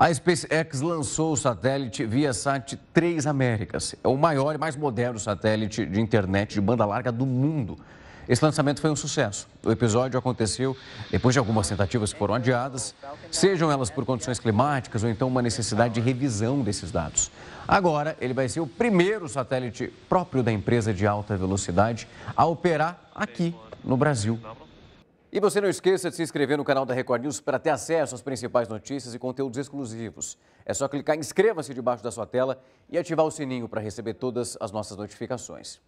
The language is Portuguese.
A SpaceX lançou o satélite ViaSat 3 Américas. É o maior e mais moderno satélite de internet de banda larga do mundo. Esse lançamento foi um sucesso. O episódio aconteceu depois de algumas tentativas que foram adiadas, sejam elas por condições climáticas ou então uma necessidade de revisão desses dados. Agora, ele vai ser o primeiro satélite próprio da empresa de alta velocidade a operar aqui no Brasil. E você não esqueça de se inscrever no canal da Record News para ter acesso às principais notícias e conteúdos exclusivos. É só clicar em inscreva-se debaixo da sua tela e ativar o sininho para receber todas as nossas notificações.